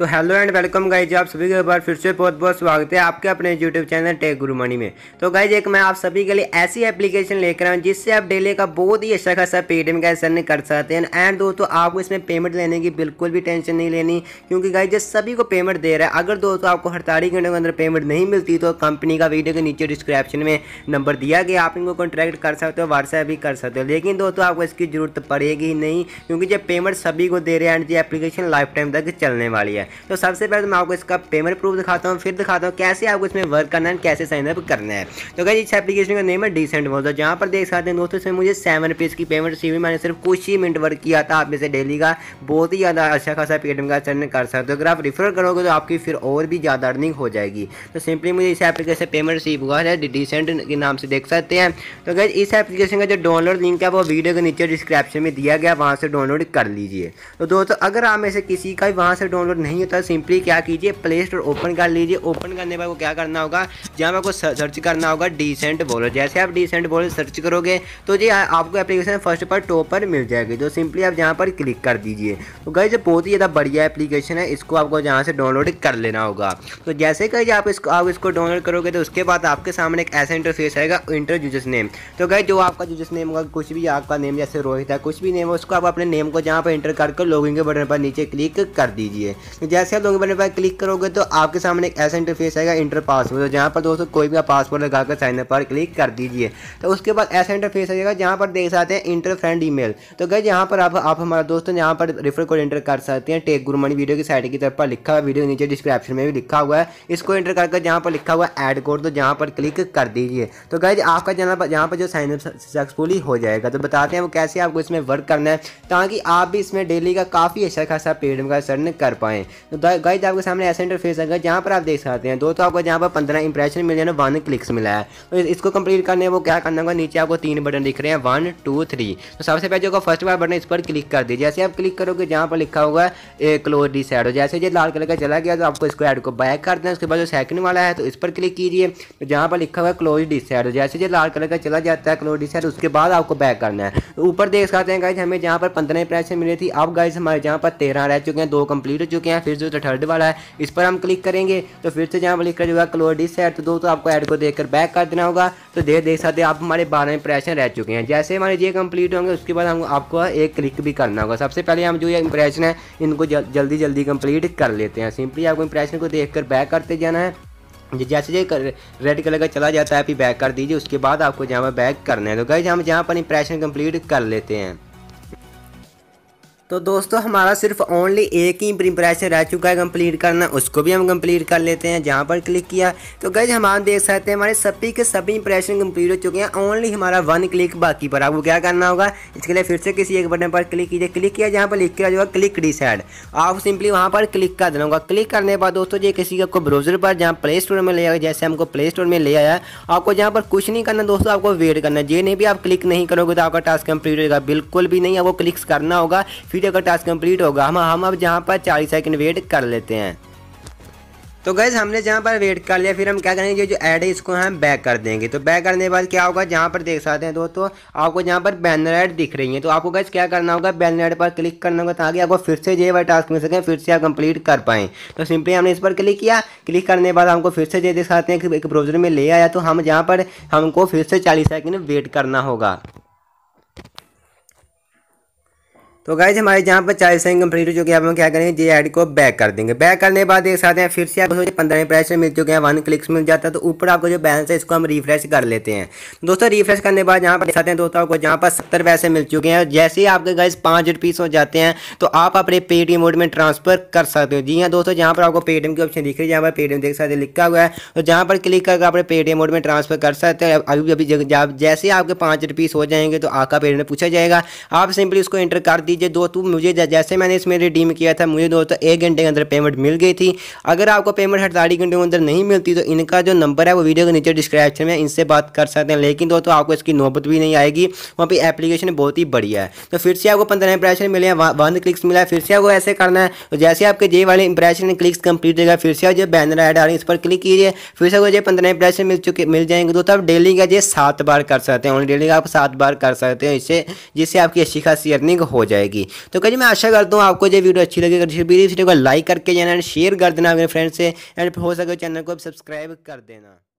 तो hello and welcome guys आप सभी के बार फिर से बहुत बहुत स्वागत है आपके अपने YouTube channel tech guru money में तो गाइज एक मैं आप सभी के लिए ऐसी एप्लीकेशन लेकर हूँ जिससे आप डेली का बहुत ही अच्छा खासा पेटीएम का नहीं कर सकते हैं एंड दोस्तों आपको इसमें पेमेंट लेने की बिल्कुल भी टेंशन नहीं लेनी क्योंकि गाइज सभी को पेमेंट दे रहा है अगर दोस्तों आपको अड़तालीस घंटे के अंदर पेमेंट नहीं मिलती तो कंपनी का वीडियो के नीचे डिस्क्रिप्शन में नंबर दिया गया आप इनको कॉन्ट्रैक्ट कर सकते हो व्हाट्सएप भी कर सकते हो लेकिन दोस्तों आपको इसकी जरूरत पड़ेगी नहीं क्योंकि जब पेमेंट सभी को दे रहे हैं एंड ये एप्लीकेशन लाइफ टाइम तक चलने वाली है तो सबसे पहले तो मैं आपको इसका पेमेंट प्रूफ दिखाता हूँ फिर दिखाता हूँ कैसे आपको इसमें वर्क करना है कैसे साइनअप करना है तो क्या इस एप्लीकेशन का नेम है डिसेंट मोजो तो जहाँ पर देख सकते हैं दोस्तों इसमें मुझे सेवन रुपीज़ की पेमेंट रिसीव मैंने सिर्फ कुछ ही मिनट वर्क किया था आप से डेली का बहुत ही ज़्यादा अच्छा खासा पेटीएम का अर्न कर सकते हो तो अगर आप रिफर करोगे तो आपकी फिर और भी ज़्यादा अर्निंग हो जाएगी तो सिंपली मुझे इस एप्लीकेशन से पेमेंट रिसीव हुआ है डिसेंट के नाम से देख सकते हैं तो क्या इस एप्लीकेशन का जो डाउनलोड लिंक है वो वीडियो के नीचे डिस्क्रिप्शन में दिया गया वहाँ से डाउनलोड कर लीजिए तो दोस्तों अगर आप में से किसी का वहाँ से डाउनलोड नहीं नहीं है तो सिंपली क्या कीजिए प्ले स्टोर ओपन कर लीजिए ओपन करने पर क्या करना होगा जहाँ आपको सर्च करना होगा डिसेंट बोलो जैसे आप डिसेंट बोलो सर्च करोगे तो जी आपको एप्लीकेशन फर्स्ट पर टॉप पर मिल जाएगी तो सिंपली आप जहाँ पर क्लिक कर दीजिए तो गई बहुत ही ज़्यादा बढ़िया एप्लीकेशन है इसको आपको जहाँ से डाउनलोड कर लेना होगा तो जैसे कहीं आप इसको आप इसको डाउनलोड करोगे तो उसके बाद आपके सामने एक ऐसा इंटरफेस आएगा इंटर यूजर्स नेम तो गई जो आपका यूजर्स नेम होगा कुछ भी आपका नेम जैसे रोहित है कुछ भी नेम है उसको आप अपने नेम को जहाँ पर इंटर करके लॉगिन के बटन पर नीचे क्लिक कर दीजिए जैसे आप लोगों पर क्लिक करोगे तो आपके सामने एक ऐसा इंटरफेस आएगा इंटर पासवर्ड जहाँ पर दोस्तों कोई भी आप पासवर्ड लगाकर कर साइन पर क्लिक कर दीजिए तो उसके बाद ऐसा इंटरफेस आएगा जहाँ पर देख सकते हैं इंटर फ्रेंड ईमेल तो गए यहाँ पर आप आप हमारा दोस्तों यहाँ पर रेफर कोड इंटर कर सकते हैं टेक गुरु मनी वीडियो की साइड की तरफ पर लिखा हुआ वीडियो नीचे डिस्क्रिप्शन में भी लिखा हुआ है इसको इंटर करके जहाँ पर लिखा हुआ एड कोड तो जहाँ पर क्लिक कर दीजिए तो गए आपका पर यहाँ पर जो साइन अप सक्सेसफुली हो जाएगा तो बताते हैं वो कैसे आपको इसमें वर्क करना है ताकि आप भी इसमें डेली का काफ़ी अच्छा खासा पेड का सर्न कर पाएँ तो गाइज आपके सामने ऐसा इंटरफेस है जहाँ पर आप देख सकते हैं दो तो आपको जहाँ पर पंद्रह इंप्रेशन मिले ना वन क्लिक्स मिला है तो इसको कंप्लीट करने वो क्या करना होगा नीचे आपको तीन बटन दिख रहे हैं वन टू थ्री तो सबसे पहले जो फर्स्ट बार बटन इस पर क्लिक कर दीजिए जैसे आप क्लिक करोगे जहाँ पर लिखा होगा क्लोज डी सैड जैसे जो लाल कलर का चला गया तो आपको इसको एड को बैक कर देना उसके बाद जो सेकंड वाला है तो इस पर क्लिक कीजिए तो जहाँ पर लिखा हुआ है क्लोज डी सैड जैसे ये लाल कलर का चला जाता है क्लोज डी सैड उसके बाद आपको बैक करना है तो ऊपर देख सकते हैं गाइज हमें जहाँ पर पंद्रह इंप्रेशन मिली थी अब गाइज हमारे जहाँ पर तेरह रह चुके हैं दो कंप्लीट हो चुके हैं है फिर जो थर्ड वाला है इस पर हम क्लिक करेंगे तो फिर से जहाँ पर लिखा होगा क्लोडिस है तो दोस्तों आपको ऐड को देख बैक कर देना होगा तो देख देख सकते आप हमारे बारह इंप्रेशन रह चुके हैं जैसे हमारे ये कंप्लीट होंगे उसके बाद हम आपको एक क्लिक भी करना होगा सबसे पहले हम जो ये इंप्रेशन है इनको जल्दी जल्दी कंप्लीट कर लेते हैं सिंपली आपको इंप्रेशन को देखकर बैक करते जाना है जैसे जैसे रेड कलर का चला जाता है फिर बैक कर दीजिए उसके बाद आपको जहाँ पर बैक करना है तो गई हम जहाँ पर इंप्रेशन कंप्लीट कर लेते हैं तो दोस्तों हमारा सिर्फ ओनली एक ही प्रिपरेशन रह चुका है कंप्लीट करना उसको भी हम कंप्लीट कर लेते हैं जहाँ पर क्लिक किया तो गज हम आप देख सकते हैं हमारे सभी के सभी इंप्रेशन कंप्लीट हो चुके हैं ओनली हमारा वन क्लिक बाकी पर आपको क्या करना होगा इसके लिए फिर से किसी एक बटन पर क्लिक कीजिए क्लिक किया जहाँ पर लिख किया जाएगा क्लिक डिसाइड आप सिंपली वहाँ पर क्लिक कर देना होगा क्लिक करने के बाद दोस्तों ये किसी आपको ब्राउजर पर जहाँ प्ले स्टोर में ले आएगा जैसे हमको प्ले स्टोर में ले आया आपको जहाँ पर कुछ नहीं करना दोस्तों आपको वेट करना ये नहीं भी आप क्लिक नहीं करोगे तो आपका टास्क कंप्लीट होगा बिल्कुल भी नहीं आपको क्लिक करना होगा फिर वीडियो का टास्क कंप्लीट होगा हम हम अब जहाँ पर चालीस सेकंड वेट कर लेते हैं तो गैस हमने जहाँ पर वेट कर लिया फिर हम क्या करेंगे जो ऐड है इसको हम बैक कर देंगे तो बैक करने के बाद क्या होगा जहाँ पर देख सकते हैं दोस्तों आपको जहाँ पर बैनर ऐड दिख रही है तो आपको गैस क्या करना होगा बैनर ऐड पर क्लिक करना होगा ताकि आपको फिर से जो है टास्क मिल सके फिर से आप कंप्लीट कर पाएँ तो सिंपली हमने इस पर क्लिक किया क्लिक करने के बाद हमको फिर से जो दिखाते हैं कि एक ब्राउजर में ले आया तो हम जहाँ पर हमको फिर से चालीस सेकेंड वेट करना होगा तो गाइज हमारे जहाँ पर चालीस रनिंग कंप्लीट हो चुके हैं हम क्या करेंगे जे आई को बैक कर देंगे बैक करने के बाद एक साथ हैं फिर से आपको पंद्रह प्राइस मिल चुके हैं वन क्लिक्स मिल जाता है तो ऊपर आपको जो बैलेंस है इसको हम रिफ्रेश कर लेते हैं दोस्तों रिफ्रेश करने के बाद यहाँ पर देख सकते हैं दोस्तों आपको जहाँ पर सत्तर पैसे मिल चुके हैं जैसे ही आपके गाइज पाँच रुपीस हो जाते हैं तो आप अपने पेटीएम मोड में ट्रांसफर कर सकते हो जी हाँ दोस्तों जहाँ पर आपको पेटीएम की ऑप्शन दिख रही है जहाँ पर पेटीएम देख सकते हैं लिखा हुआ है तो जहाँ पर क्लिक करके अपने पेटीएम मोड में ट्रांसफर कर सकते हैं अभी अभी जैसे ही आपके पाँच रुपीस हो जाएंगे तो आपका पेटीएम पूछा जाएगा आप सिंपली उसको एंटर कर दीजिए लीजिए दोस्तों मुझे जैसे मैंने इसमें रिडीम किया था मुझे दोस्तों एक घंटे के अंदर पेमेंट मिल गई थी अगर आपको पेमेंट अड़तालीस घंटे के अंदर नहीं मिलती तो इनका जो नंबर है वो वीडियो के नीचे डिस्क्रिप्शन में इनसे बात कर सकते हैं लेकिन दोस्तों आपको इसकी नौबत भी नहीं आएगी वहाँ पर एप्लीकेशन बहुत ही बढ़िया है तो फिर से आपको पंद्रह इंप्रेशन मिले हैं वन क्लिक्स मिला है फिर से आपको ऐसे करना है तो जैसे आपके जे वाले इंप्रेशन क्लिक्स कंप्लीट होगा फिर से आप जो बैनर एड आ रही है इस पर क्लिक कीजिए फिर से आपको जो पंद्रह इंप्रेशन मिल चुके मिल जाएंगे दोस्तों आप डेली का ये सात बार कर सकते हैं ओनली डेली का आप सात बार कर सकते हैं इससे जिससे आपकी अच्छी खासी अर्निंग हो जाए जाएगी तो कहीं मैं आशा करता हूँ आपको जो वीडियो अच्छी लगी अगर वीडियो को लाइक करके जाना एंड शेयर कर देना अपने फ्रेंड से एंड हो सके तो चैनल को सब्सक्राइब कर देना